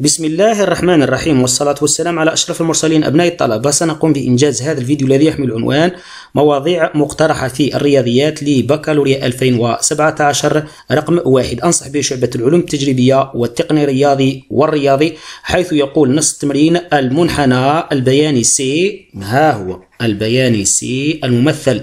بسم الله الرحمن الرحيم والصلاة والسلام على أشرف المرسلين أبناء الطلبة سنقوم بإنجاز هذا الفيديو الذي يحمل عنوان مواضيع مقترحة في الرياضيات لبكالوريا 2017 رقم واحد أنصح به شعبة العلوم التجريبية والتقني الرياضي والرياضي حيث يقول نص التمرين المنحنى البياني سي ها هو البياني سي الممثل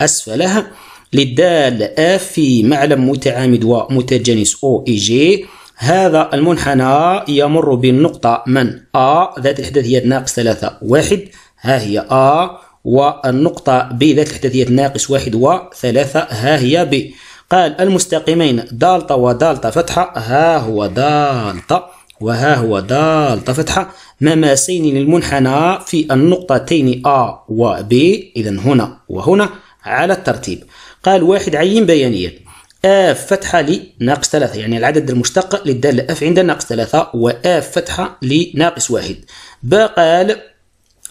أسفله للدال اف في معلم متعامد ومتجانس او اي جي هذا المنحنى يمر بالنقطة من A ذات الإحداثيات ناقص ثلاثة واحد ها هي A والنقطة B ذات الإحداثيات ناقص واحد وثلاثة ها هي B قال المستقيمين دالتا ودالتا فتحة ها هو دالتا وها هو دالتا فتحة مماسين للمنحنى في النقطتين A و B إذا هنا وهنا على الترتيب قال واحد عين بيانيا اف فتحة لناقص ثلاثة يعني العدد المشتق للدالة أف عند ناقص ثلاثة واف فتحة لناقص واحد بقال قال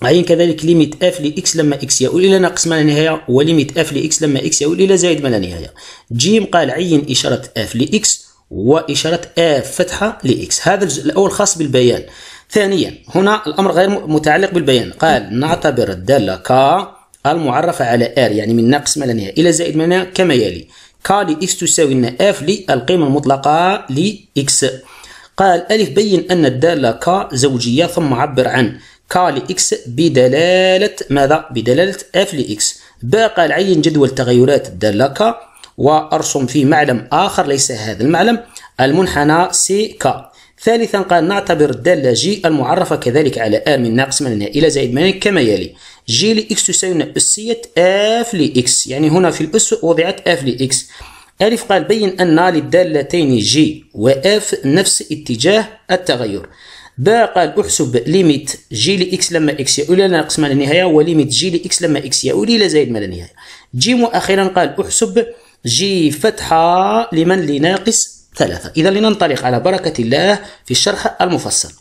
عين كذلك ليميت اف لاكس لما اكس يؤول الى ناقص ما لا نهايه وليميت اف لاكس لما اكس يؤول الى زائد ما لا نهايه جيم قال عين اشاره اف لاكس واشاره اف فتحه لاكس هذا الجزء الاول خاص بالبيان ثانيا هنا الامر غير متعلق بالبيان قال نعتبر الداله ك المعرفه على ار يعني من ناقص ما لا نهايه الى زائد ما كما يلي ك لإكس تساوي لنا اف للقيمة المطلقة لإكس قال ألف بين أن الدالة ك زوجية ثم عبر عن ك لإكس بدلالة ماذا؟ بدلالة اف لإكس ب قال عين جدول تغيرات الدالة ك وأرسم في معلم آخر ليس هذا المعلم المنحنى سي ك ثالثا قال نعتبر الدالة جي المعرفة كذلك على R من ناقص من إلى زائد من كما يلي جي لإكس تساوي أسية اف لإكس يعني هنا في الأس وضعت اف لإكس ألف قال بين أن للدالتين جي وإف نفس اتجاه التغير باء قال أحسب ليميت جي لإكس لما إكس يؤول إلى ناقص ما لا نهاية وليميت جي لإكس لما إكس يؤول إلى زائد ما لا نهاية جي مؤخرا قال أحسب جي فتحة لمن لناقص ثلاثة إذا لننطلق على بركة الله في الشرح المفصل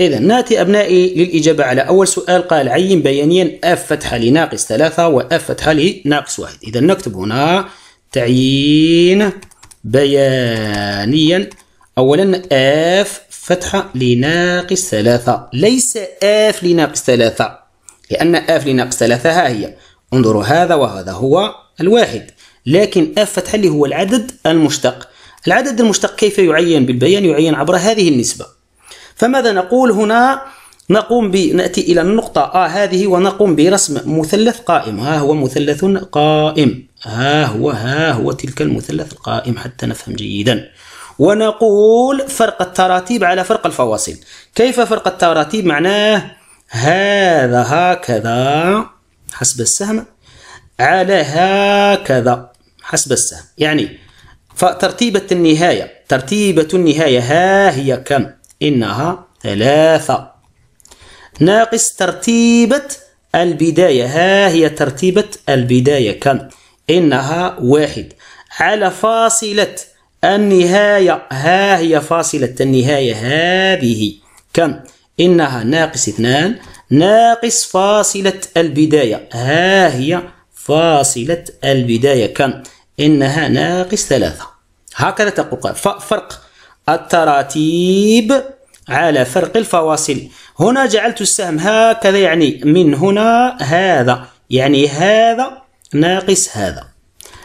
إذا نأتي أبنائي للإجابة على أول سؤال قال عين بيانيا اف فتحة لناقص ثلاثة واف فتحة لناقص واحد إذا نكتب هنا تعيين بيانيا أولا اف فتحة لناقص ثلاثة ليس اف لناقص ثلاثة لأن اف لناقص ثلاثة ها هي انظروا هذا وهذا هو الواحد لكن اف فتحة اللي هو العدد المشتق العدد المشتق كيف يعين بالبيان يعين عبر هذه النسبة فماذا نقول هنا نقوم بنأتي إلى النقطة آ آه، هذه ونقوم برسم مثلث قائم ها هو مثلث قائم ها هو ها هو تلك المثلث القائم حتى نفهم جيدا ونقول فرق التراتيب على فرق الفواصل كيف فرق التراتيب معناه هذا هكذا حسب السهم على هكذا حسب السهم يعني فترتيبة النهاية ترتيبة النهاية ها هي كم إنها ثلاثة ناقص ترتيبة البداية ها هي ترتيبة البداية كان إنها واحد على فاصلة النهاية ها هي فاصلة النهاية هذه كم إنها ناقص اثنان ناقص فاصلة البداية ها هي فاصلة البداية كم إنها ناقص ثلاثة هكذا تقول فرق التراتيب على فرق الفواصل هنا جعلت السهم هكذا يعني من هنا هذا يعني هذا ناقص هذا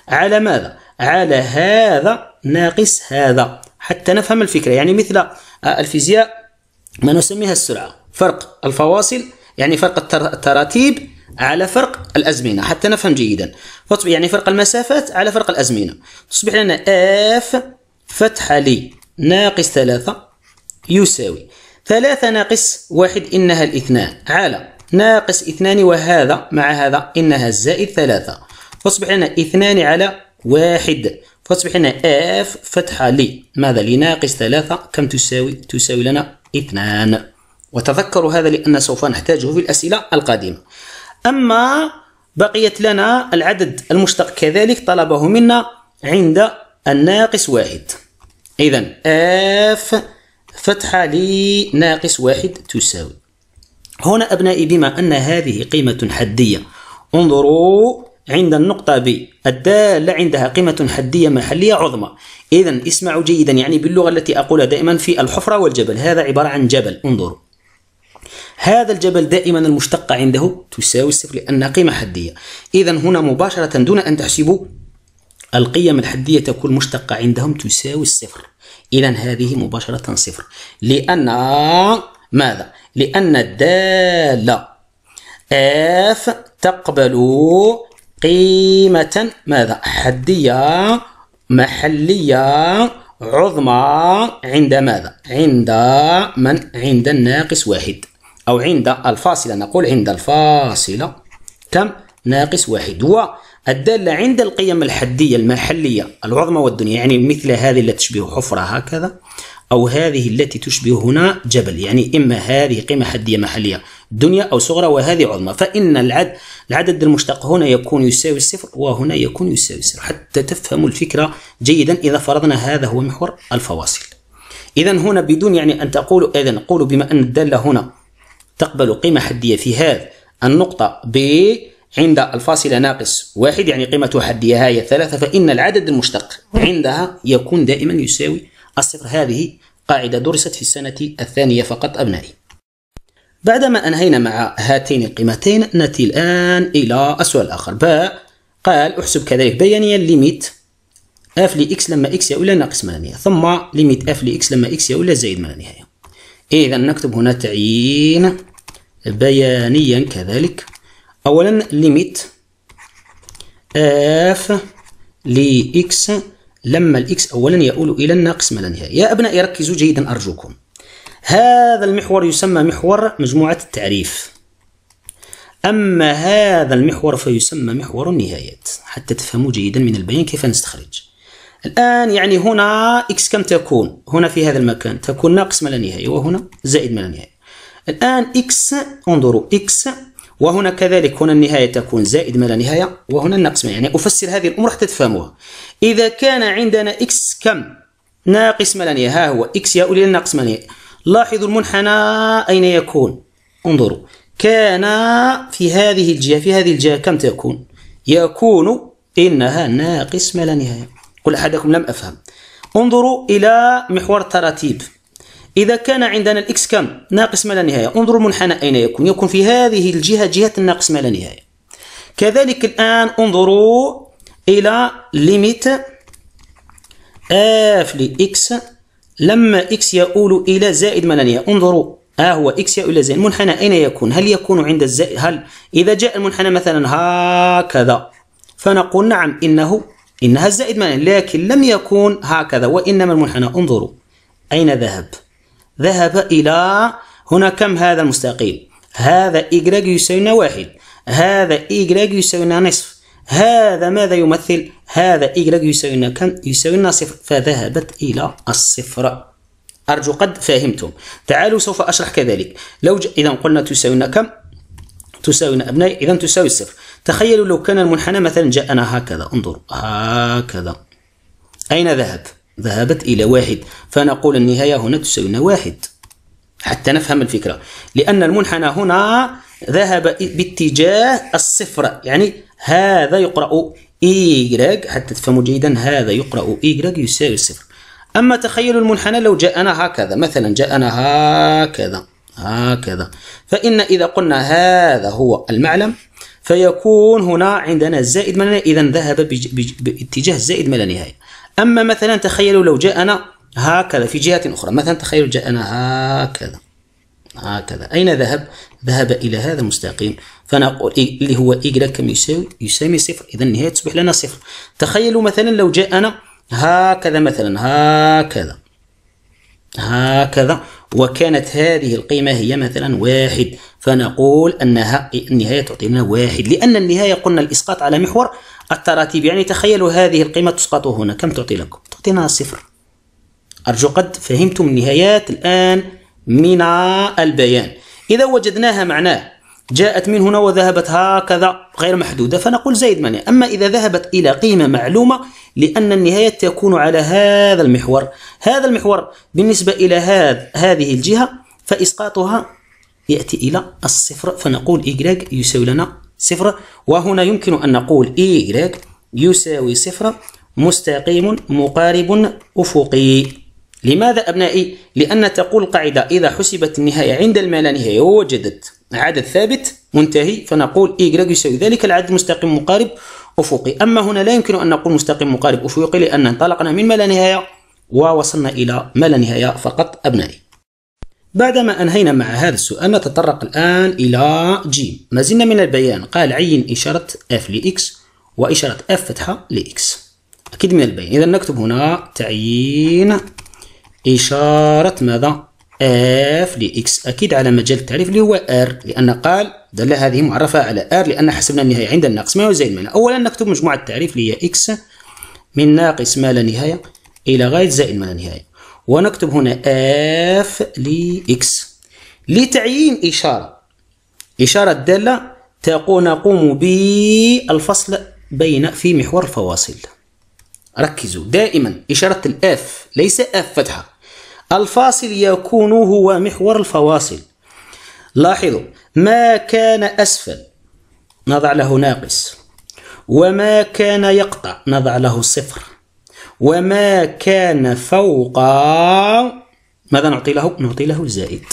على ماذا؟ على هذا ناقص هذا حتى نفهم الفكرة يعني مثل الفيزياء ما نسميها السرعة فرق الفواصل يعني فرق التراتيب على فرق الأزمنة حتى نفهم جيدا يعني فرق المسافات على فرق الأزمنة تصبح لنا F فتحة لي ناقص ثلاثة يساوي ثلاثة ناقص واحد إنها الاثنان على ناقص اثنان وهذا مع هذا إنها الزائد ثلاثة فاصبح لنا اثنان على واحد فاصبح لنا اف فتحة لي ماذا لناقص ثلاثة كم تساوي تساوي لنا اثنان وتذكروا هذا لأن سوف نحتاجه في الأسئلة القادمة أما بقيت لنا العدد المشتق كذلك طلبه منا عند الناقص واحد إذا آف فتحة لناقص واحد تساوي هنا أبنائي بما أن هذه قيمة حدية انظروا عند النقطة ب الدالة عندها قيمة حدية محلية عظمى إذا اسمعوا جيدا يعني باللغة التي أقولها دائما في الحفرة والجبل هذا عبارة عن جبل انظروا هذا الجبل دائما المشتقة عنده تساوي الصفر لأنها قيمة حدية إذا هنا مباشرة دون أن تحسبوا القيم الحدية تكون مشتقة عندهم تساوي الصفر إذا هذه مباشرة صفر لأن ماذا؟ لأن الدالة اف تقبل قيمة ماذا؟ حدية محلية عظمى عند ماذا؟ عند من؟ عند الناقص واحد أو عند الفاصلة نقول عند الفاصلة كم؟ ناقص واحد و الدالة عند القيم الحدية المحلية العظمى والدنيا يعني مثل هذه التي تشبه حفرة هكذا أو هذه التي تشبه هنا جبل يعني إما هذه قيمة حدية محلية دنيا أو صغرى وهذه عظمى فإن العد العدد المشتق هنا يكون يساوي الصفر وهنا يكون يساوي الصفر حتى تفهموا الفكرة جيدا إذا فرضنا هذا هو محور الفواصل إذا هنا بدون يعني أن تقولوا إذا نقول بما أن الدالة هنا تقبل قيمة حدية في هذا النقطة ب عند الفاصلة ناقص واحد يعني قيمة حدها هي ثلاثة فإن العدد المشتق عندها يكون دائما يساوي الصفر هذه قاعدة درست في السنة الثانية فقط أبنائي بعدما أنهينا مع هاتين القيمتين نأتي الآن إلى السؤال الآخر باء قال أحسب كذلك بيانيا ليميت اف لإكس لما إكس يؤول ناقص ما نهاية ثم ليميت اف لإكس لما إكس يؤول زائد ما نهاية إذا نكتب هنا تعيين بيانيا كذلك اولا ليميت اف لاكس لما الاكس اولا يؤول الى الناقص ما لا نهايه يا ابنائي ركزوا جيدا ارجوكم هذا المحور يسمى محور مجموعه التعريف اما هذا المحور فيسمى محور النهايات حتى تفهموا جيدا من البيان كيف نستخرج الان يعني هنا اكس كم تكون هنا في هذا المكان تكون ناقص ما لا نهايه وهنا زائد ما لا نهايه الان اكس انظروا اكس وهنا كذلك هنا النهاية تكون زائد ما لا نهاية وهنا النقص ما يعني أفسر هذه الأمور حتى تفهموها إذا كان عندنا إكس كم ناقص ما لا نهاية ها هو إكس يؤول إلى الناقص ما لا نهاية لاحظوا المنحنى أين يكون انظروا كان في هذه الجهة في هذه الجهة كم تكون يكون إنها ناقص ما لا نهاية قل أحدكم لم أفهم انظروا إلى محور التراتيب إذا كان عندنا الإكس كم ناقص ما لا نهاية انظروا المنحنى أين يكون يكون في هذه الجهة جهة الناقص ما لا نهاية كذلك الآن انظروا إلى ليميت اف لإكس لما إكس يؤول إلى زائد ما لا نهاية انظروا ها آه هو إكس يؤول إلى زائد المنحنى أين يكون هل يكون عند الزائد هل إذا جاء المنحنى مثلا هكذا فنقول نعم إنه إنها الزائد ما لكن لم يكون هكذا وإنما المنحنى انظروا أين ذهب ذهب إلى هنا كم هذا المستقيم هذا يساوي يساوينا واحد هذا يساوي يساوينا نصف هذا ماذا يمثل هذا يساوي يساوينا كم يساوينا صفر فذهبت إلى الصفر أرجو قد فهمتم تعالوا سوف أشرح كذلك لو ج... إذا قلنا تساوينا كم تساوينا أبنائي إذا تساوي الصفر تخيلوا لو كان المنحنى مثلا جاءنا هكذا انظروا هكذا أين ذهب ذهبت إلى واحد فنقول النهاية هنا تساوينا واحد حتى نفهم الفكرة لأن المنحنى هنا ذهب باتجاه الصفر يعني هذا يقرأ إيجراج حتى تفهموا جيدا هذا يقرأ إيجراج يساوي الصفر أما تخيل المنحنى لو جاءنا هكذا مثلا جاءنا هكذا هكذا فإن إذا قلنا هذا هو المعلم فيكون هنا عندنا زائد ما لا نهاية إذا ذهب باتجاه زائد ما لا نهاية أما مثلا تخيلوا لو جاءنا هكذا في جهة أخرى مثلا تخيلوا جاءنا هكذا هكذا أين ذهب؟ ذهب إلى هذا المستقيم فنقول اللي هو إيجلا كم يساوي؟ يساوي صفر إذا النهاية تصبح لنا صفر تخيلوا مثلا لو جاءنا هكذا مثلا هكذا هكذا وكانت هذه القيمة هي مثلا واحد فنقول أنها النهاية تعطينا واحد لأن النهاية قلنا الإسقاط على محور التراتيب يعني تخيلوا هذه القيمة تسقط هنا كم تعطي لكم تعطينا صفر أرجو قد فهمتم النهايات الآن من البيان إذا وجدناها معناه جاءت من هنا وذهبت هكذا غير محدودة فنقول زائد مانع أما إذا ذهبت إلى قيمة معلومة لأن النهاية تكون على هذا المحور هذا المحور بالنسبة إلى هذا هذه الجهة فإسقاطها يأتي إلى الصفر فنقول إيكغ يساوي لنا صفر وهنا يمكن أن نقول إي يساوي صفر مستقيم مقارب أفقي لماذا أبنائي؟ لأن تقول القاعدة إذا حسبت النهاية عند المالانهاية ووجدت عدد ثابت منتهي فنقول إي يساوي ذلك العدد مستقيم مقارب أفقي أما هنا لا يمكن أن نقول مستقيم مقارب أفقي لأن انطلقنا من ما لا نهاية ووصلنا إلى ما لا نهاية فقط أبنائي بعدما أنهينا مع هذا السؤال نتطرق الآن إلى ج ما زلنا من البيان قال عين إشارة f لإكس وإشارة f فتحة لإكس أكيد من البيان إذا نكتب هنا تعيين إشارة ماذا f لإكس أكيد على مجال التعريف اللي هو r لأن قال دل هذه معرفة على r لأن حسبنا النهاية عند الناقص ما يزيد منها أولا نكتب مجموعة التعريف اللي هي x من ناقص ما لا نهاية إلى غاية زائد ما لا نهاية ونكتب هنا اف لإكس لتعيين إشارة إشارة دالة تقول نقوم بالفصل بين في محور الفواصل ركزوا دائما إشارة الأف ليس أف فتحة الفاصل يكون هو محور الفواصل لاحظوا ما كان أسفل نضع له ناقص وما كان يقطع نضع له صفر وما كان فوق ماذا نعطي له؟ نعطي له الزائد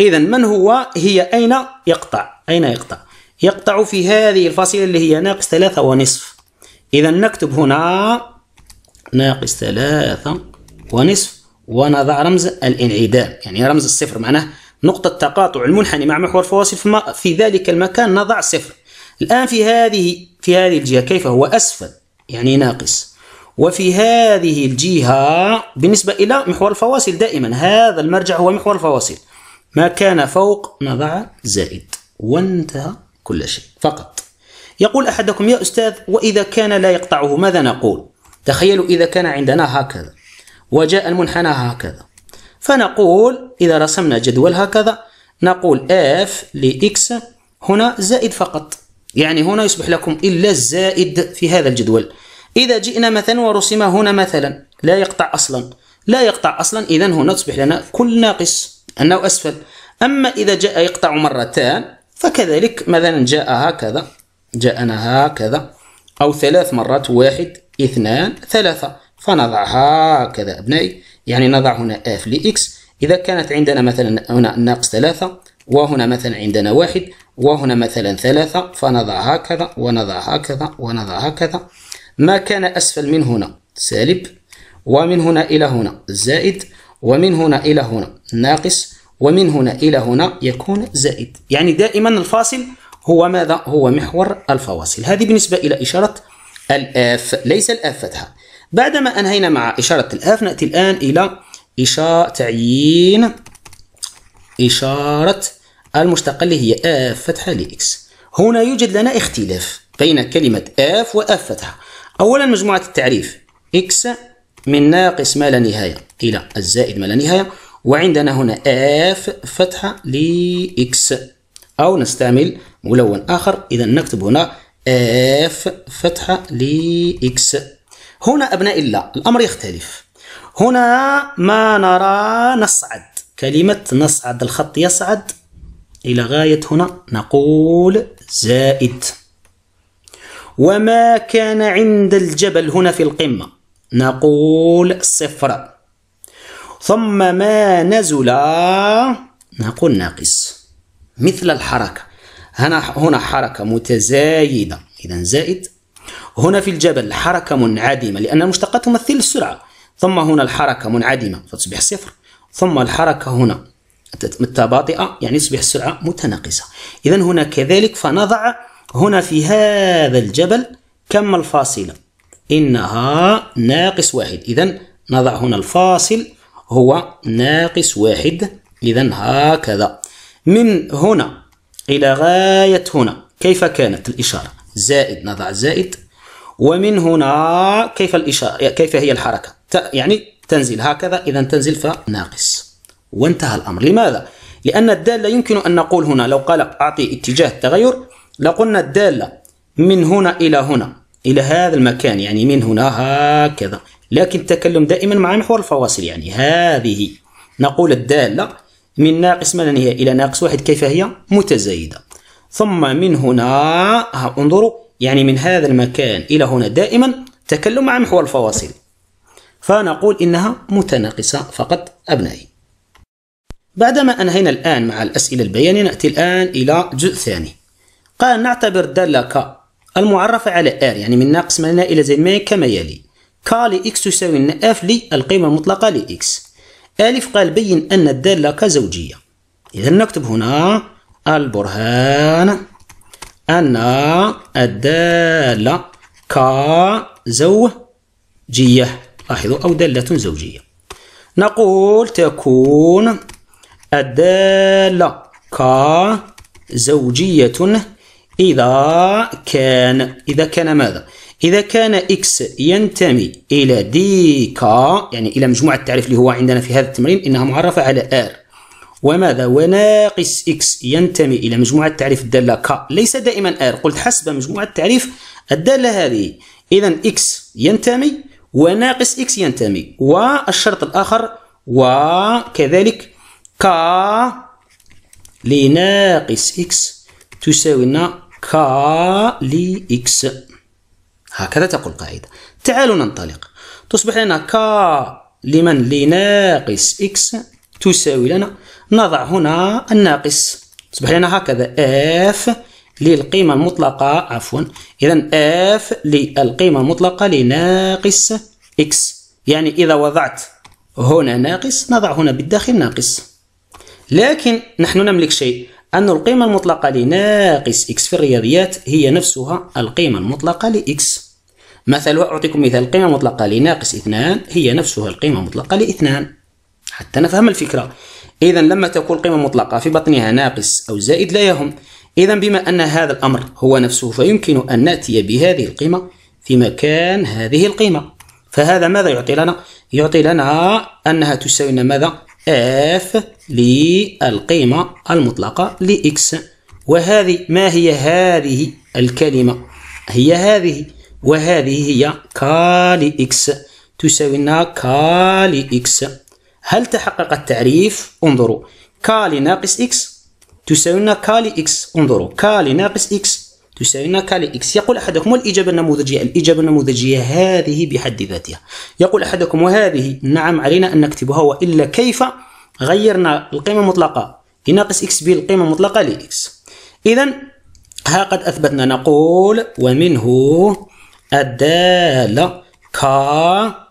إذا من هو هي أين يقطع أين يقطع يقطع في هذه الفاصلة اللي هي ناقص ثلاثة ونصف إذا نكتب هنا ناقص ثلاثة ونصف ونضع رمز الانعدام يعني رمز الصفر معناه نقطة تقاطع المنحني مع محور فواصل في ذلك المكان نضع صفر الآن في هذه في هذه الجهة كيف هو أسفل يعني ناقص وفي هذه الجهة بالنسبة إلى محور الفواصل دائما هذا المرجع هو محور الفواصل ما كان فوق نضع زائد وانتهى كل شيء فقط يقول أحدكم يا أستاذ وإذا كان لا يقطعه ماذا نقول تخيلوا إذا كان عندنا هكذا وجاء المنحنى هكذا فنقول إذا رسمنا جدول هكذا نقول f لx هنا زائد فقط يعني هنا يصبح لكم إلا الزائد في هذا الجدول إذا جئنا مثلا ورسم هنا مثلا لا يقطع أصلا لا يقطع أصلا إذا هنا تصبح لنا كل ناقص أنه أسفل أما إذا جاء يقطع مرتان فكذلك مثلا جاء هكذا جاءنا هكذا أو ثلاث مرات واحد اثنان ثلاثة فنضع هكذا أبنائي يعني نضع هنا اف لإكس إذا كانت عندنا مثلا هنا ناقص ثلاثة وهنا مثلا عندنا واحد وهنا مثلا ثلاثة فنضع هكذا ونضع هكذا ونضع هكذا ما كان أسفل من هنا سالب ومن هنا إلى هنا زائد ومن هنا إلى هنا ناقص ومن هنا إلى هنا يكون زائد يعني دائما الفاصل هو ماذا؟ هو محور الفواصل هذه بالنسبة إلى إشارة الآف ليس الآف فتحة بعدما أنهينا مع إشارة الآف نأتي الآن إلى إشارة تعيين إشارة المشتقة اللي هي آف فتحة لإكس هنا يوجد لنا اختلاف بين كلمة آف وآف فتحة أولا مجموعة التعريف إكس من ناقص ما لا نهاية إلى الزائد ما لا نهاية وعندنا هنا إف فتحة لإكس أو نستعمل ملون آخر إذا نكتب هنا إف فتحة لإكس هنا أبناء الله الأمر يختلف هنا ما نرى نصعد كلمة نصعد الخط يصعد إلى غاية هنا نقول زائد وما كان عند الجبل هنا في القمة نقول صفر ثم ما نزل نقول ناقص مثل الحركة هنا هنا حركة متزايدة إذا زائد هنا في الجبل حركة منعدمة لأن المشتقات تمثل السرعة ثم هنا الحركة منعدمة فتصبح صفر ثم الحركة هنا متباطئة يعني تصبح السرعة متناقصة إذا هنا كذلك فنضع هنا في هذا الجبل كم الفاصلة إنها ناقص واحد إذا نضع هنا الفاصل هو ناقص واحد إذا هكذا من هنا إلى غاية هنا كيف كانت الإشارة زائد نضع زائد ومن هنا كيف الإشارة كيف هي الحركة يعني تنزل هكذا إذا تنزل فناقص وانتهى الأمر لماذا؟ لأن الدالة يمكن أن نقول هنا لو قال أعطي اتجاه التغير لقلنا الدالة من هنا إلى هنا إلى هذا المكان يعني من هنا هكذا لكن التكلم دائما مع محور الفواصل يعني هذه نقول الدالة من ناقص ما لا نهاية إلى ناقص واحد كيف هي متزايدة ثم من هنا ها انظروا يعني من هذا المكان إلى هنا دائما تكلم مع محور الفواصل فنقول إنها متناقصة فقط أبنائي بعدما أنهينا الآن مع الأسئلة البيانية نأتي الآن إلى جزء ثاني قال نعتبر الدالة ك المعرفة على R يعني من ناقص ما إلى زائد ما كما يلي ك لإكس تساوي F للقيمة المطلقة لإكس ألف قال بين أن الدالة ك زوجية إذا نكتب هنا البرهان أن الدالة ك زوجية لاحظوا أو دالة زوجية نقول تكون الدالة ك زوجية إذا كان إذا كان ماذا؟ إذا كان إكس ينتمي إلى دي كا يعني إلى مجموعة التعريف اللي هو عندنا في هذا التمرين إنها معرفة على آر وماذا وناقص إكس ينتمي إلى مجموعة التعريف الدالة كا ليس دائما آر قلت حسب مجموعة التعريف الدالة هذه إذا إكس ينتمي وناقص إكس ينتمي والشرط الآخر وكذلك كا لناقص إكس تساوي لنا ك لي إكس هكذا تقول القاعدة تعالوا ننطلق تصبح لنا ك لمن لناقص إكس تساوي لنا نضع هنا الناقص تصبح لنا هكذا اف للقيمة المطلقة عفوا إذا اف للقيمة المطلقة لناقص إكس يعني إذا وضعت هنا ناقص نضع هنا بالداخل ناقص لكن نحن نملك شيء أن القيمة المطلقة لناقص x في الرياضيات هي نفسها القيمة المطلقة لx مثلا أعطيكم مثال القيمة المطلقة لناقص اثنان هي نفسها القيمة المطلقة لاثنان حتى نفهم الفكرة إذا لما تكون قيمة مطلقة في بطنها ناقص أو زائد لا يهم إذا بما أن هذا الأمر هو نفسه فيمكن أن نأتي بهذه القيمة في مكان هذه القيمة فهذا ماذا يعطي لنا؟ يعطي لنا أنها تساوي ماذا؟ اف للقيمة المطلقة لإكس وهذه ما هي هذه الكلمة هي هذه وهذه هي كالي اكس تساوي لنا كالي اكس هل تحقق التعريف انظروا كالي ناقص اكس تساوي لنا كالي اكس انظروا كالي ناقص اكس تساوي كالي اكس يقول احدكم والاجابه النموذجيه الاجابه النموذجيه هذه بحد ذاتها يقول احدكم وهذه نعم علينا ان نكتبها والا كيف غيرنا القيمه المطلقه لناقص اكس بالقيمه المطلقه لاكس اذا ها قد اثبتنا نقول ومنه الداله ك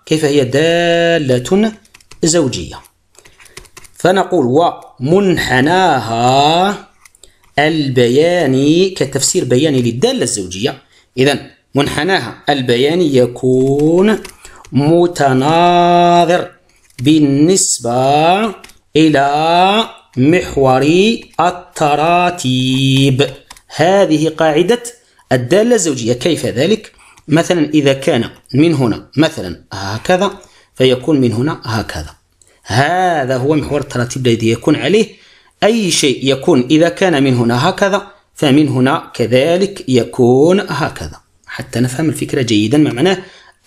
كيف هي داله زوجيه فنقول ومنحناها البياني كتفسير بياني للدالة الزوجية إذا منحناها البياني يكون متناظر بالنسبة إلى محور التراتيب هذه قاعدة الدالة الزوجية كيف ذلك؟ مثلا إذا كان من هنا مثلا هكذا فيكون من هنا هكذا هذا هو محور التراتيب الذي يكون عليه أي شيء يكون إذا كان من هنا هكذا فمن هنا كذلك يكون هكذا حتى نفهم الفكرة جيدا ما معناه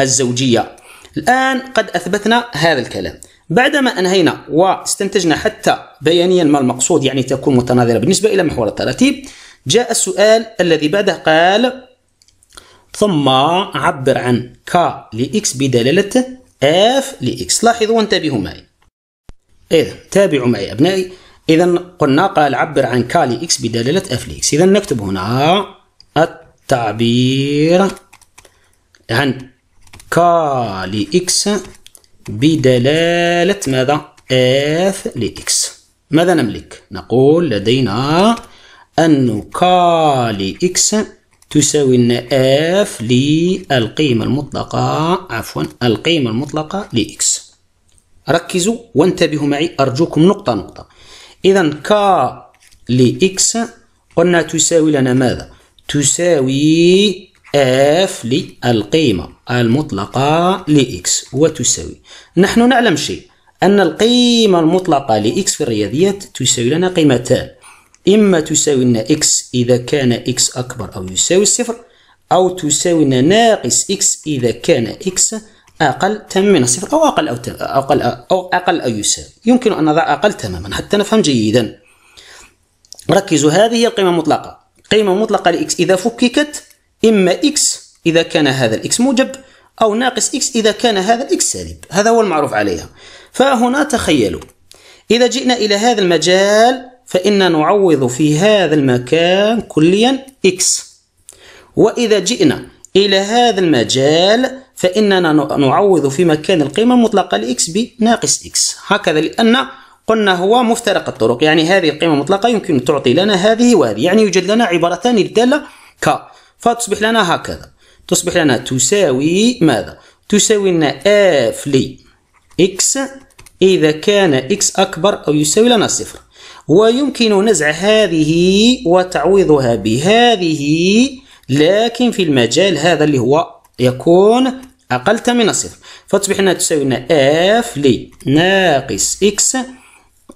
الزوجية الآن قد أثبتنا هذا الكلام بعدما أنهينا واستنتجنا حتى بيانيا ما المقصود يعني تكون متناظرة بالنسبة إلى محور التراتيب جاء السؤال الذي بعده قال ثم عبر عن ك لإكس بدلالة اف لإكس لاحظوا وانتبهوا معي إذا تابعوا معي أبنائي إذا قلنا قال عبر عن كالي إكس بدلالة اف لإكس إذا نكتب هنا التعبير عن كالي إكس بدلالة ماذا؟ اف لإكس ماذا نملك؟ نقول لدينا أن كالي إكس تساوي أن اف للقيمة المطلقة عفوا القيمة المطلقة لإكس ركزوا وانتبهوا معي أرجوكم نقطة نقطة إذا ك لإكس قلنا تساوي لنا ماذا؟ تساوي اف للقيمة المطلقة لإكس وتساوي نحن نعلم شيء أن القيمة المطلقة لإكس في الرياضيات تساوي لنا قيمتان إما تساوي لنا إكس إذا كان إكس أكبر أو يساوي الصفر أو تساوي لنا ناقص إكس إذا كان إكس اقل تماما من الصفر او اقل او اقل او اقل او يساوي يمكن ان نضع اقل تماما حتى نفهم جيدا ركزوا هذه هي القيمه المطلقه قيمه مطلقه لاكس اذا فككت اما اكس اذا كان هذا الاكس موجب او ناقص اكس اذا كان هذا الاكس سالب هذا هو المعروف عليها فهنا تخيلوا اذا جئنا الى هذا المجال فان نعوض في هذا المكان كليا اكس واذا جئنا الى هذا المجال فإننا نعوض في مكان القيمة المطلقة لإكس بناقص إكس هكذا لأن قلنا هو مفترق الطرق يعني هذه القيمة المطلقة يمكن تعطي لنا هذه وهذه يعني يوجد لنا عبارتان للدالة ك فتصبح لنا هكذا تصبح لنا تساوي ماذا؟ تساوي لنا اف لي اكس إذا كان اكس أكبر أو يساوي لنا صفر ويمكن نزع هذه وتعويضها بهذه لكن في المجال هذا اللي هو يكون أقلت من الصفر فتصبح أنها تساوي لنا اف لي ناقص إكس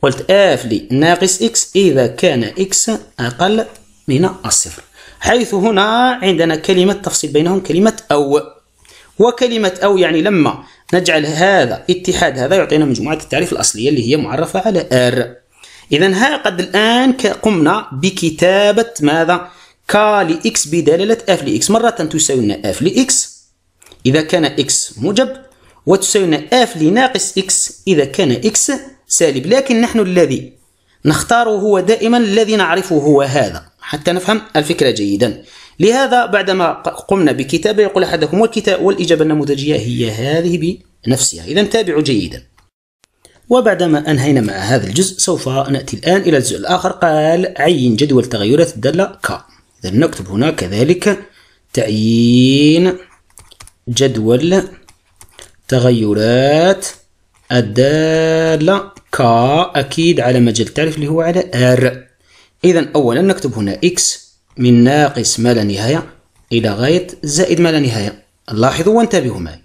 قلت اف لي ناقص إكس إذا كان إكس أقل من الصفر حيث هنا عندنا كلمة تفصل بينهم كلمة أو وكلمة أو يعني لما نجعل هذا اتحاد هذا يعطينا مجموعة التعريف الأصلية اللي هي معرفة على R إذا ها قد الآن قمنا بكتابة ماذا؟ ك لإكس بدلالة اف لإكس مرة تساوي لنا اف لإكس إذا كان إكس موجب وتساوي لنا اف لناقص إكس إذا كان إكس سالب لكن نحن الذي نختاره هو دائما الذي نعرفه هو هذا حتى نفهم الفكرة جيدا لهذا بعدما قمنا بكتابة يقول أحدكم والكتاب والإجابة النموذجية هي هذه بنفسها إذا تابعوا جيدا وبعدما أنهينا مع هذا الجزء سوف نأتي الآن إلى الجزء الآخر قال عين جدول تغيرات الدالة ك إذا نكتب هنا كذلك تعيين جدول تغيرات الدالة ك أكيد على مجال التعريف اللي هو على R إذا أولا نكتب هنا X من ناقص ما لا نهاية إلى غاية زائد ما لا نهاية لاحظوا وانتبهوا معي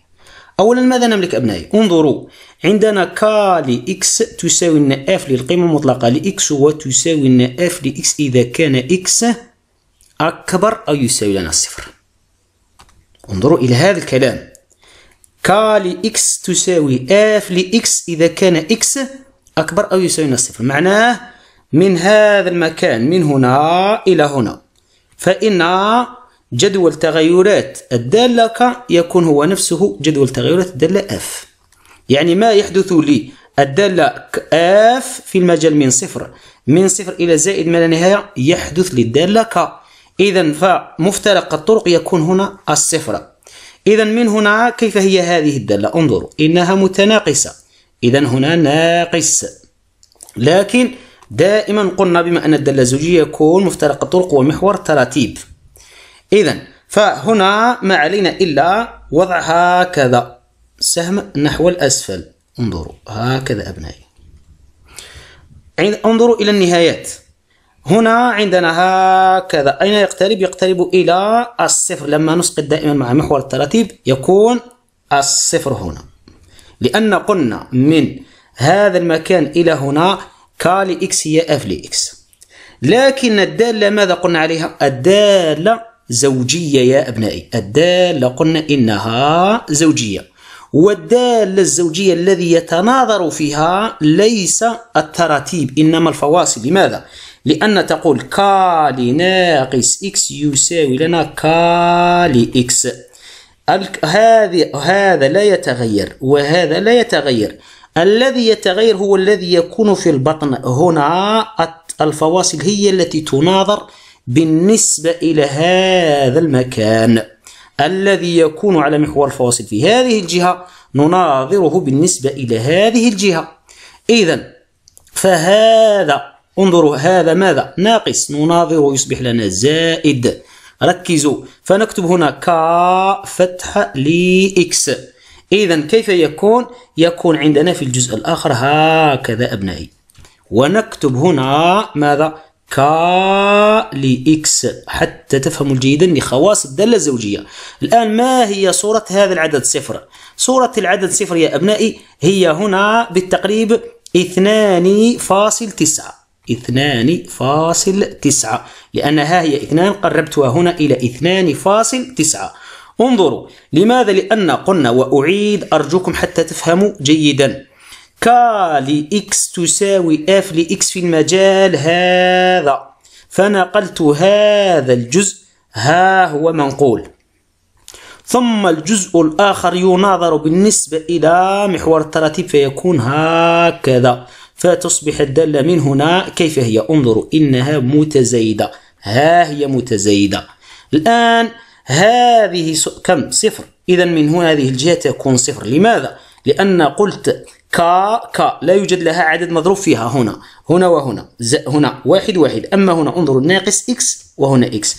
أولا ماذا نملك أبنائي؟ انظروا عندنا ك لإكس تساوي لنا اف للقيمة المطلقة لإكس وتساوي لنا اف لإكس إذا كان إكس أكبر أو يساوي لنا الصفر انظروا إلى هذا الكلام ك لإكس تساوي اف لإكس إذا كان إكس أكبر أو يساوي الصفر معناه من هذا المكان من هنا إلى هنا فإن جدول تغيرات الدالة ك يكون هو نفسه جدول تغيرات الدالة اف يعني ما يحدث لي الدالة اف في المجال من صفر من صفر إلى زائد ما لا نهاية يحدث للدالة ك إذا فمفترق الطرق يكون هنا الصفر إذا من هنا كيف هي هذه الدالة انظروا إنها متناقصة إذا هنا ناقص لكن دائما قلنا بما أن الدالة الزوجية يكون مفترق الطرق ومحور تراتيب إذا فهنا ما علينا إلا وضع هكذا سهم نحو الأسفل انظروا هكذا أبنائي انظروا إلى النهايات هنا عندنا هكذا أين يقترب؟ يقترب إلى الصفر لما نسقط دائما مع محور التراتيب يكون الصفر هنا لأن قلنا من هذا المكان إلى هنا كالي إكس هي أف لإكس لكن الدالة ماذا قلنا عليها؟ الدالة زوجية يا أبنائي الدالة قلنا إنها زوجية والدالة الزوجية الذي يتناظر فيها ليس التراتيب إنما الفواصل لماذا؟ لأن تقول ك لناقص إكس يساوي لنا ك لإكس هذه هذا لا يتغير وهذا لا يتغير الذي يتغير هو الذي يكون في البطن هنا الفواصل هي التي تناظر بالنسبة إلى هذا المكان الذي يكون على محور الفواصل في هذه الجهة نناظره بالنسبة إلى هذه الجهة إذا فهذا انظروا هذا ماذا ناقص نناظر يصبح لنا زائد ركزوا فنكتب هنا كا فتح لي إكس إذا كيف يكون يكون عندنا في الجزء الآخر هكذا أبنائي ونكتب هنا ماذا كا لإكس حتى تفهموا جيدا لخواص الدالة الزوجية الآن ما هي صورة هذا العدد صفر صورة العدد صفر يا أبنائي هي هنا بالتقريب 2.9 اثنان فاصل تسعة لأن ها هي اثنان قربتها هنا إلى اثنان فاصل تسعة انظروا لماذا لأن قلنا وأعيد أرجوكم حتى تفهموا جيدا ك لإكس تساوي اف لإكس في المجال هذا فنقلت هذا الجزء ها هو منقول ثم الجزء الآخر يناظر بالنسبة إلى محور التراتيب فيكون هكذا فتصبح الدالة من هنا كيف هي انظروا إنها متزايدة ها هي متزايدة الآن هذه كم صفر إذا من هنا هذه الجهة تكون صفر لماذا؟ لأن قلت كا كا لا يوجد لها عدد مضروب فيها هنا هنا وهنا هنا واحد واحد أما هنا انظروا ناقص إكس وهنا إكس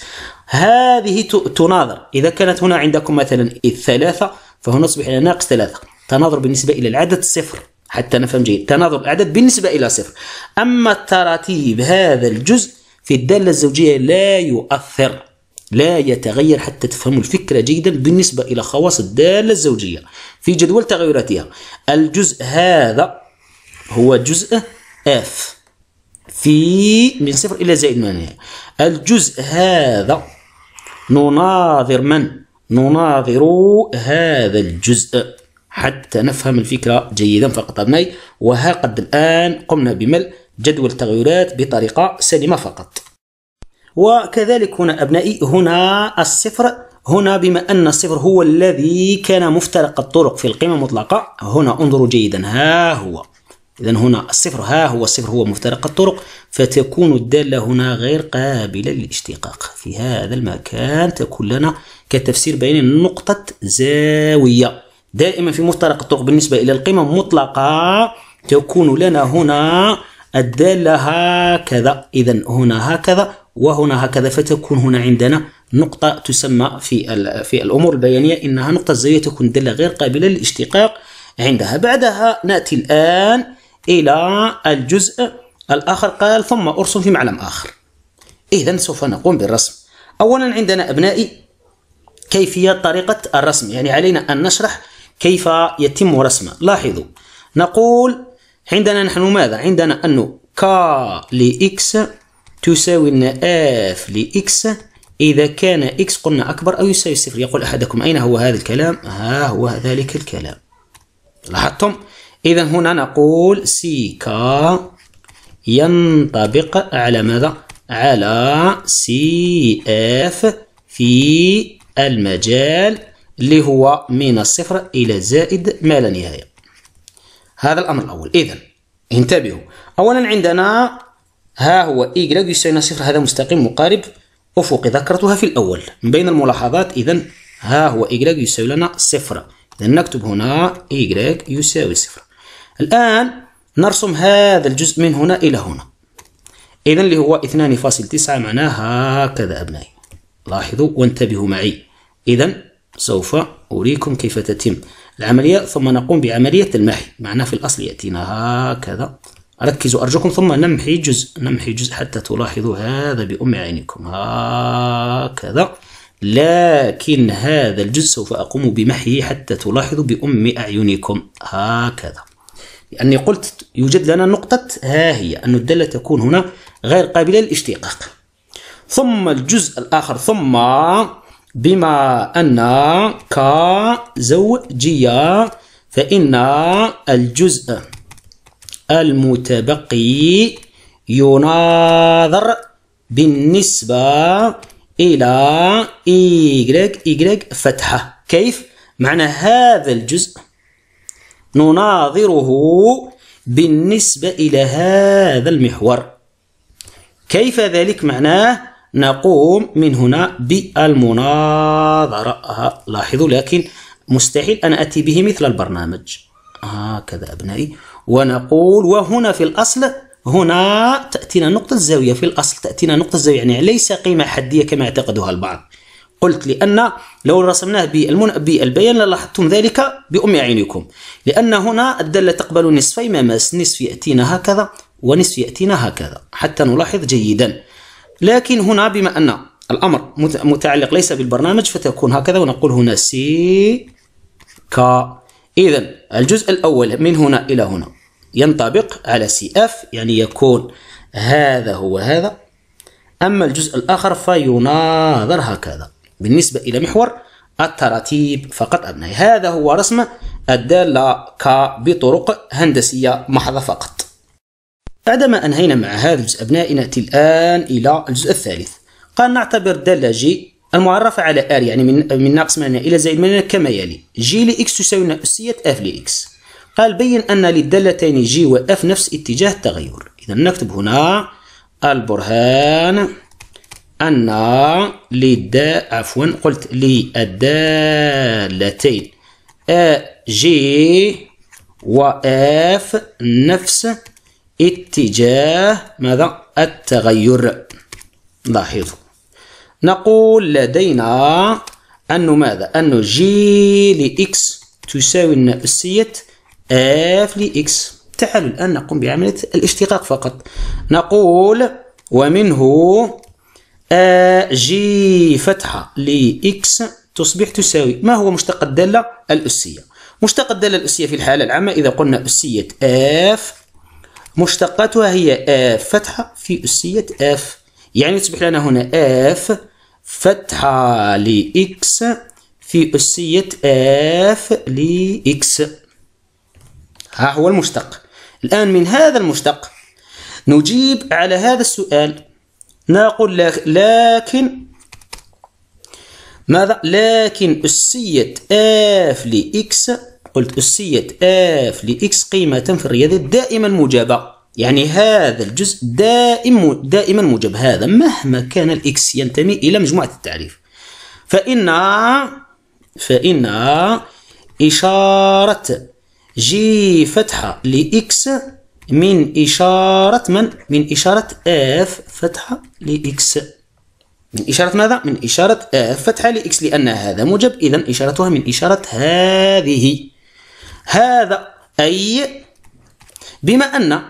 هذه تناظر إذا كانت هنا عندكم مثلا الثلاثة فهنا تصبح ناقص ثلاثة تناظر بالنسبة إلى العدد صفر حتى نفهم جيد تناظر الأعداد بالنسبة إلى صفر أما التراتيب هذا الجزء في الدالة الزوجية لا يؤثر لا يتغير حتى تفهموا الفكرة جيدا بالنسبة إلى خواص الدالة الزوجية في جدول تغيراتها الجزء هذا هو جزء F في من صفر إلى زائد من الجزء هذا نناظر من نناظر هذا الجزء حتى نفهم الفكرة جيدا فقط أبنائي وها قد الآن قمنا بملء جدول التغيرات بطريقة سليمة فقط وكذلك هنا أبنائي هنا الصفر هنا بما أن الصفر هو الذي كان مفترق الطرق في القيمة المطلقة هنا انظروا جيدا ها هو إذا هنا الصفر ها هو الصفر هو مفترق الطرق فتكون الدالة هنا غير قابلة للاشتقاق في هذا المكان تكون لنا كتفسير بين نقطة زاوية دائما في مفترق الطرق بالنسبة إلى القمم مطلقة تكون لنا هنا الدالة هكذا إذا هنا هكذا وهنا هكذا فتكون هنا عندنا نقطة تسمى في في الأمور البيانية إنها نقطة زاوية تكون دالة غير قابلة للاشتقاق عندها بعدها نأتي الآن إلى الجزء الآخر قال ثم أرسم في معلم آخر إذا سوف نقوم بالرسم أولا عندنا أبنائي كيفية طريقة الرسم يعني علينا أن نشرح كيف يتم رسمه لاحظوا نقول عندنا نحن ماذا عندنا أنه ك لإكس تساوي لنا اف لإكس إذا كان إكس قلنا أكبر أو يساوي صفر يقول أحدكم أين هو هذا الكلام ها هو ذلك الكلام لاحظتم إذا هنا نقول سي كا ينطبق على ماذا على سي اف في المجال اللي هو من الصفر إلى زائد ما لا نهاية هذا الأمر الأول إذا انتبهوا أولا عندنا ها هو إي يساوي صفر هذا مستقيم مقارب أفقي ذكرتها في الأول من بين الملاحظات إذا ها هو إي يساوي لنا صفر إذا نكتب هنا إي يساوي صفر الآن نرسم هذا الجزء من هنا إلى هنا إذا اللي هو 2.9 معناها هكذا أبنائي لاحظوا وانتبهوا معي إذا سوف أريكم كيف تتم العملية ثم نقوم بعملية المحي معنا في الأصل يأتينا هكذا ركزوا أرجوكم ثم نمحي جزء نمحي جزء حتى تلاحظوا هذا بأم عينكم هكذا لكن هذا الجزء سوف أقوم بمحيه حتى تلاحظوا بأم أعينكم هكذا لأني قلت يوجد لنا نقطة ها هي أن الدالة تكون هنا غير قابلة للاشتقاق ثم الجزء الآخر ثم بما أن كا زوجية فإن الجزء المتبقي يناظر بالنسبة إلى y y فتحة كيف؟ معنى هذا الجزء نناظره بالنسبة إلى هذا المحور كيف ذلك معناه نقوم من هنا بالمناظرة لاحظوا لكن مستحيل أن أتي به مثل البرنامج هكذا أبنائي ونقول وهنا في الأصل هنا تأتينا نقطة الزاوية في الأصل تأتينا نقطة الزاوية يعني ليس قيمة حدية كما يعتقدها البعض قلت لأن لو رسمناه بالمن... بالبيان للاحظتم ذلك بأم عينكم لأن هنا الدالة تقبل نصفي مماس نصف يأتينا هكذا ونصف يأتينا هكذا حتى نلاحظ جيدا لكن هنا بما أن الأمر متعلق ليس بالبرنامج فتكون هكذا ونقول هنا سي كا إذا الجزء الأول من هنا إلى هنا ينطبق على سي اف يعني يكون هذا هو هذا أما الجزء الآخر فيناظر هكذا بالنسبة إلى محور التراتيب فقط أبنائي هذا هو رسم الدالة ك بطرق هندسية محضة فقط بعدما أنهينا مع هذا الجزء أبنائي نأتي الآن إلى الجزء الثالث قال نعتبر دالة جي المعرفة على R يعني من من ناقص من إلى زائد من كما يلي جي لإكس تساوي أسية F لإكس قال بين أن للدالتين جي وإف نفس اتجاه التغير إذا نكتب هنا البرهان أن للدا عفوا قلت للدالتين جي وإف نفس اتجاه ماذا التغير لاحظوا نقول لدينا أن ماذا أن جي لإكس تساوي النفسية اف لإكس تعالوا الآن نقوم بعملية الاشتقاق فقط نقول ومنه جي فتحة لإكس تصبح تساوي ما هو مشتق الدالة الأسية مشتق الدالة الأسية في الحالة العامة إذا قلنا أسية اف مشتقاتها هي آف آه، فتحة في أسية آف يعني تصبح لنا هنا آف فتحة لإكس في أسية آف لإكس ها هو المشتق الآن من هذا المشتق نجيب على هذا السؤال نقول لكن ماذا لكن أسية آف لإكس قلت أسية اف لإكس قيمة في الرياضيات دائما موجبة يعني هذا الجزء دائم دائما موجب هذا مهما كان الإكس ينتمي إلى مجموعة التعريف فإن فإن إشارة جي فتحة لإكس من إشارة من؟ من إشارة اف فتحة لإكس من إشارة ماذا؟ من إشارة اف فتحة لإكس لأن هذا موجب إذا إشارتها من إشارة هذه هذا أي بما أن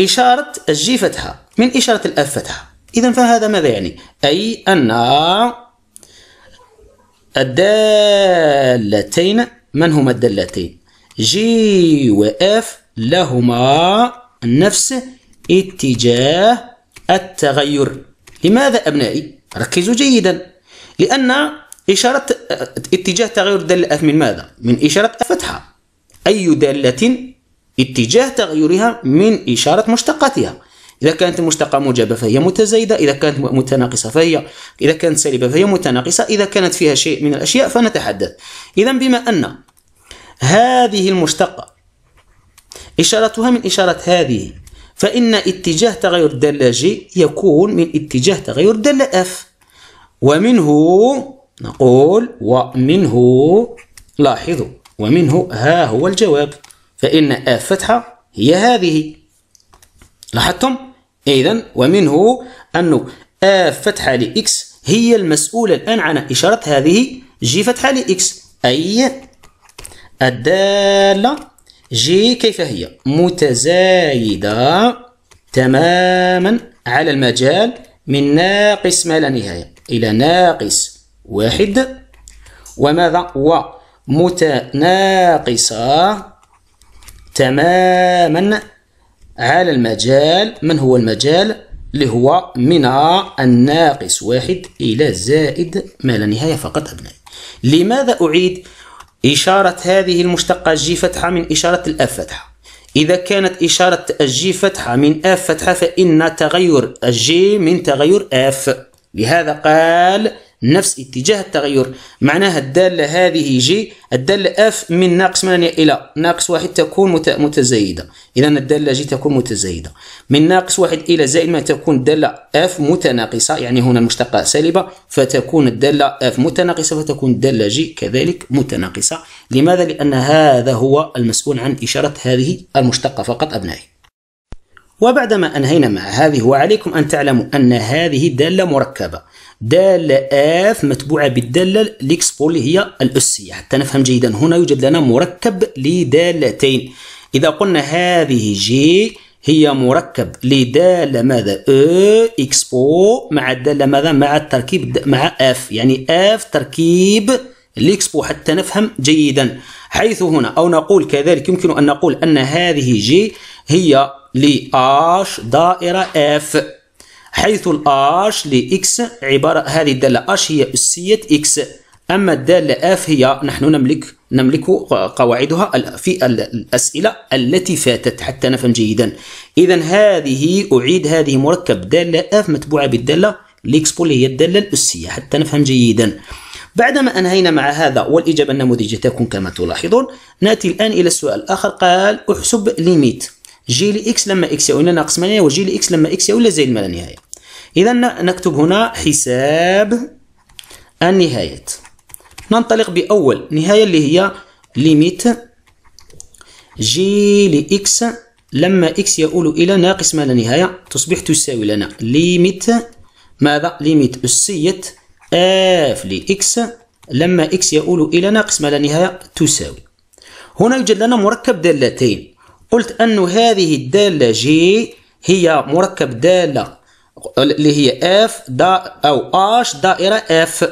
إشارة الجي فتحة من إشارة الأف فتحة إذا فهذا ماذا يعني؟ أي أن الدالتين من هما الدالتين؟ جي وإف لهما نفس اتجاه التغير لماذا أبنائي؟ ركزوا جيدا لأن إشارة اتجاه تغير الدالة من ماذا؟ من إشارة فتحة أي دالة اتجاه تغيرها من إشارة مشتقاتها إذا كانت المشتقة موجبة فهي متزايدة إذا كانت متناقصة فهي إذا كانت سالبة فهي متناقصة إذا كانت فيها شيء من الأشياء فنتحدث إذا بما أن هذه المشتقة إشارتها من إشارة هذه فإن اتجاه تغير الدالة جي يكون من اتجاه تغير الدالة اف ومنه نقول ومنه لاحظوا ومنه ها هو الجواب فإن آف فتحة هي هذه لاحظتم إذا ومنه أن آف فتحة لإكس هي المسؤولة الآن عن إشارة هذه جي فتحة لإكس أي الدالة جي كيف هي متزايدة تماما على المجال من ناقص ما لا نهاية إلى ناقص واحد وماذا و متناقصة تماما على المجال من هو المجال اللي هو من الناقص واحد إلى زائد ما لا نهاية فقط أبنائي لماذا أعيد إشارة هذه المشتقة جي فتحة من إشارة الأف فتحة إذا كانت إشارة الجي فتحة من أف فتحة فإن تغير الجي من تغير أف لهذا قال نفس اتجاه التغير معناها الدالة هذه جي الدالة اف من ناقص 8 إلى ناقص واحد تكون متزايدة إذا الدالة جي تكون متزايدة من ناقص واحد إلى زائد ما تكون الدالة اف متناقصة يعني هنا المشتقة سالبة فتكون الدالة اف متناقصة فتكون الدالة جي كذلك متناقصة لماذا؟ لأن هذا هو المسؤول عن إشارة هذه المشتقة فقط أبنائي وبعدما أنهينا مع هذه وعليكم أن تعلموا أن هذه دالة مركبة دالة آف متبوعة بالدالة الإكسبو اللي هي الأسية حتى نفهم جيدا هنا يوجد لنا مركب لدالتين إذا قلنا هذه جي هي مركب لدالة ماذا أو e إكسبو مع الدالة ماذا مع التركيب مع اف يعني اف تركيب الإكسبو حتى نفهم جيدا حيث هنا أو نقول كذلك يمكن أن نقول أن هذه جي هي لآش دائرة اف حيث ال H لإكس عبارة هذه الدالة H هي أسية إكس أما الدالة F هي نحن نملك نملك قواعدها في الأسئلة التي فاتت حتى نفهم جيدا إذا هذه أعيد هذه مركب دالة F متبوعة بالدالة ليكس بول هي الدالة الأسية حتى نفهم جيدا بعدما أنهينا مع هذا والإجابة النموذجية تكون كما تلاحظون نأتي الآن إلى السؤال الآخر قال احسب ليميت جي لإكس لما إكس يؤول إلى ناقص نهاية وجي لإكس لما إكس يؤول إلى زائد ما لا نهاية إذا نكتب هنا حساب النهايات ننطلق بأول نهاية اللي هي ليميت جي لإكس لما إكس يؤول إلى ناقص ما لا نهاية تصبح تساوي لنا ليميت ماذا؟ ليميت أسية اف لإكس لما إكس يؤول إلى ناقص ما لا نهاية تساوي هنا يوجد لنا مركب دالتين قلت أن هذه الدالة جي هي مركب دالة اللي هي اف دا أو اش دائرة اف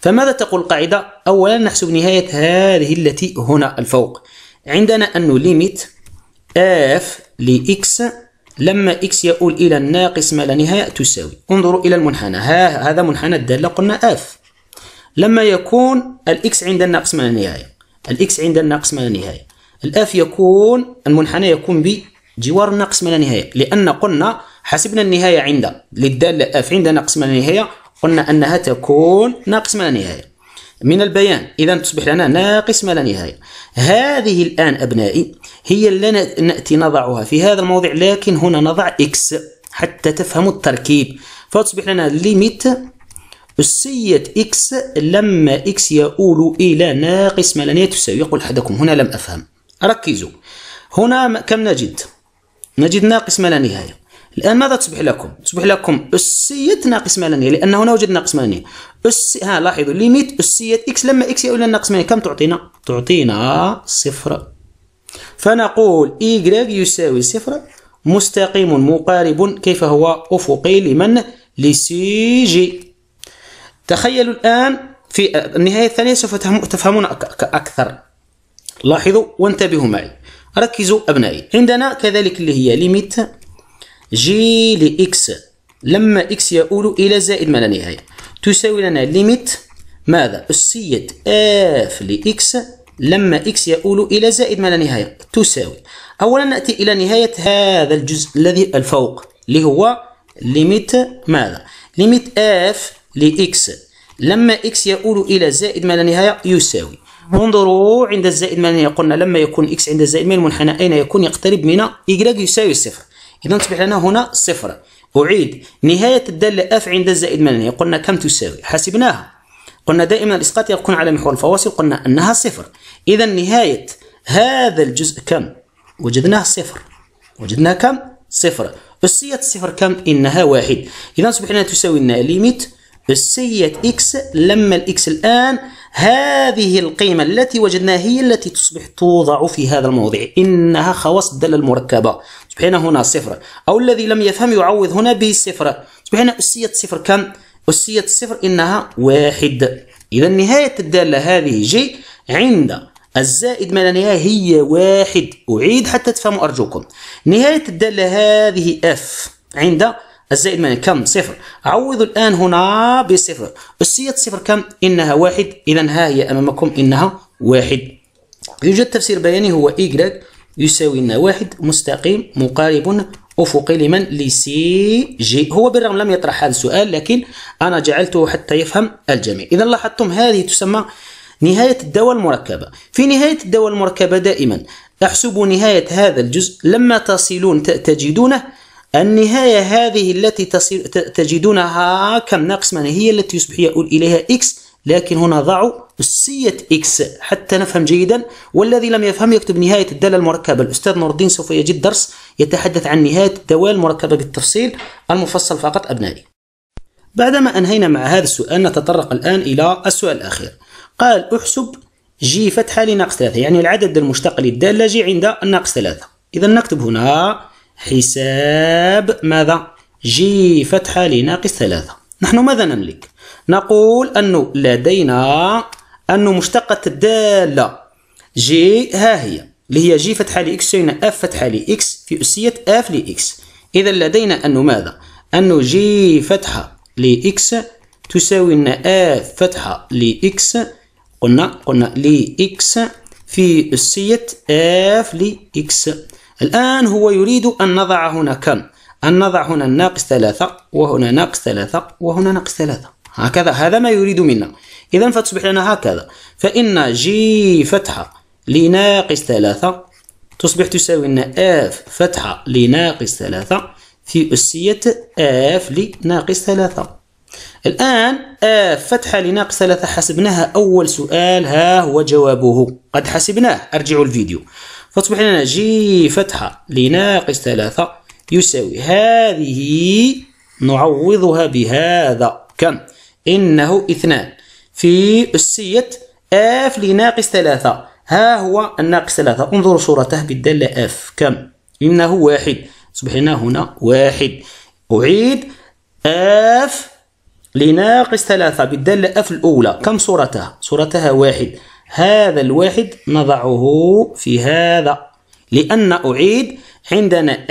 فماذا تقول القاعدة؟ أولا نحسب نهاية هذه التي هنا الفوق عندنا أن ليميت اف لإكس لما إكس يؤول إلى الناقص ما لا نهاية تساوي انظروا إلى المنحنى ها هذا منحنى الدالة قلنا اف لما يكون الإكس عند الناقص ما لا نهاية الإكس عند الناقص ما لا نهاية الآف يكون المنحنى يكون بجوار الناقص لا نهايه لأن قلنا حسبنا النهاية عند للدالة آف عند ناقص ما لا نهايه قلنا أنها تكون ناقص ما لا نهايه من البيان إذا تصبح لنا ناقص ما لا نهاية هذه الآن أبنائي هي اللي نأتي نضعها في هذا الموضع لكن هنا نضع إكس حتى تفهموا التركيب فتصبح لنا ليميت السية إكس لما إكس يؤول إلى ناقص ما لا نهاية تساوي يقول أحدكم هنا لم أفهم ركزوا هنا كم نجد نجد ناقص ما لا نهاية الآن ماذا تصبح لكم تصبح لكم أسية ناقص ما لا نهاية لأن هنا وجد ناقص ما لا نهاية أس... ها لاحظوا ليميت أسية إكس لما إكس يؤول إلى ناقص ما كم تعطينا تعطينا صفر فنقول إيكغ يساوي صفر مستقيم مقارب كيف هو أفقي لمن لسي جي تخيلوا الآن في النهاية الثانية سوف تفهمون أكثر لاحظوا وانتبهوا معي ركزوا أبنائي عندنا كذلك اللي هي ليميت جي لإكس لما إكس يؤول إلى زائد ما لا نهاية تساوي لنا ليميت ماذا؟ أسية اف لإكس لما إكس يؤول إلى زائد ما لا نهاية تساوي أولا نأتي إلى نهاية هذا الجزء الذي الفوق اللي هو ليميت ماذا؟ ليميت اف لإكس لما إكس يؤول إلى زائد ما لا نهاية يساوي انظروا عند الزائد ما قلنا لما يكون إكس عند الزائد من المنحنى أين يكون يقترب من Y يساوي صفر إذا تصبح لنا هنا صفر أعيد نهاية الدالة F عند الزائد من قلنا كم تساوي حسبناها قلنا دائما الإسقاط يكون على محور الفواصل قلنا أنها صفر إذا نهاية هذا الجزء كم وجدناه صفر وجدناه كم صفر أسية الصفر كم إنها واحد إذا تصبح لنا تساوي لنا ليميت أسية إكس لما الإكس الآن هذه القيمة التي وجدناها هي التي تصبح توضع في هذا الموضع إنها خواص الدالة المركبة تصبح هنا صفر أو الذي لم يفهم يعوض هنا بصفر تصبح هنا أسية صفر كم أسية صفر إنها واحد إذا نهاية الدالة هذه جي عند الزائد ما لا نهاية هي واحد أعيد حتى تفهموا أرجوكم نهاية الدالة هذه اف عند الزائد من كم صفر عوض الآن هنا بصفر السية صفر كم إنها واحد إذا ها هي أمامكم إنها واحد يوجد تفسير بياني هو y يساوي لنا واحد مستقيم مقارب أفقي لمن لسي جي هو بالرغم لم يطرح هذا السؤال لكن أنا جعلته حتى يفهم الجميع إذا لاحظتم هذه تسمى نهاية الدواء المركبة في نهاية الدواء المركبة دائما أحسب نهاية هذا الجزء لما تصلون تجدونه النهاية هذه التي تصير تجدونها كم ناقص من هي التي يصبح يؤول إليها إكس لكن هنا ضعوا أسية إكس حتى نفهم جيدا والذي لم يفهم يكتب نهاية الدالة المركبة الأستاذ نور الدين سوف يجد درس يتحدث عن نهاية الدوال المركبة بالتفصيل المفصل فقط أبنائي بعدما أنهينا مع هذا السؤال نتطرق الآن إلى السؤال الأخير قال أحسب جي فتحة لناقص ثلاثة يعني العدد المشتق للدالة جي عند الناقص ثلاثة إذا نكتب هنا حساب ماذا جي فتحة لناقص ثلاثة نحن ماذا نملك نقول أنه لدينا أنه مشتقة الدالة جي ها هي اللي هي جي فتحة لإكس تساوينا اف فتحة لإكس في أسية اف لإكس إذا لدينا أنه ماذا أنه جي فتحة لإكس تساوي لنا اف فتحة لإكس قلنا قلنا لإكس في أسية اف لإكس الآن هو يريد أن نضع هنا كم أن نضع هنا ناقص ثلاثة وهنا ناقص ثلاثة وهنا ناقص ثلاثة هكذا هذا ما يريد منا إذا فتصبح لنا هكذا فإن جي فتحة لناقص ثلاثة تصبح تساوي لنا اف فتحة لناقص ثلاثة في أسية اف لناقص ثلاثة الآن اف فتحة لناقص ثلاثة حسبناها أول سؤال ها هو جوابه قد حسبناه أرجعوا الفيديو فتصبح لنا جي فتحة لناقص ثلاثة يساوي هذه نعوضها بهذا كم إنه اثنان في أسية اف لناقص ثلاثة ها هو الناقص ثلاثة انظروا صورته بالدالة اف كم إنه واحد تصبح لنا هنا واحد أعيد اف لناقص ثلاثة بالدالة اف الأولى كم صورتها صورتها واحد هذا الواحد نضعه في هذا لأن أعيد عندنا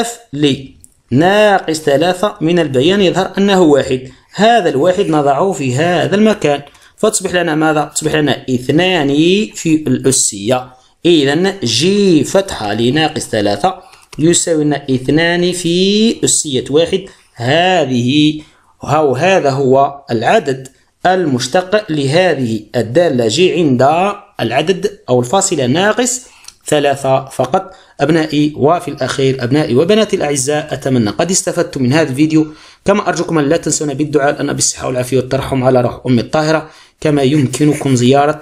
آف لي ناقص ثلاثة من البيان يظهر أنه واحد هذا الواحد نضعه في هذا المكان فتصبح لنا ماذا؟ تصبح لنا اثنان في الأسية إذا جي فتحة لناقص ثلاثة يساوي لنا اثنان في أسية واحد هذه أو هذا هو العدد المشتق لهذه الدالة جي عند العدد أو الفاصلة ناقص ثلاثة فقط أبنائي وفي الأخير أبنائي وبناتي الأعزاء أتمنى قد استفدت من هذا الفيديو كما أرجوكم أن لا تنسونا بالدعاء أنا بالصحة والعافية والترحم على روح أمي الطاهرة كما يمكنكم زيارة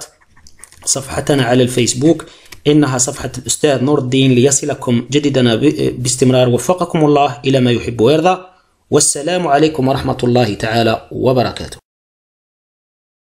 صفحتنا على الفيسبوك إنها صفحة الأستاذ نور الدين ليصلكم جديدنا باستمرار وفقكم الله إلى ما يحب ويرضى والسلام عليكم ورحمة الله تعالى وبركاته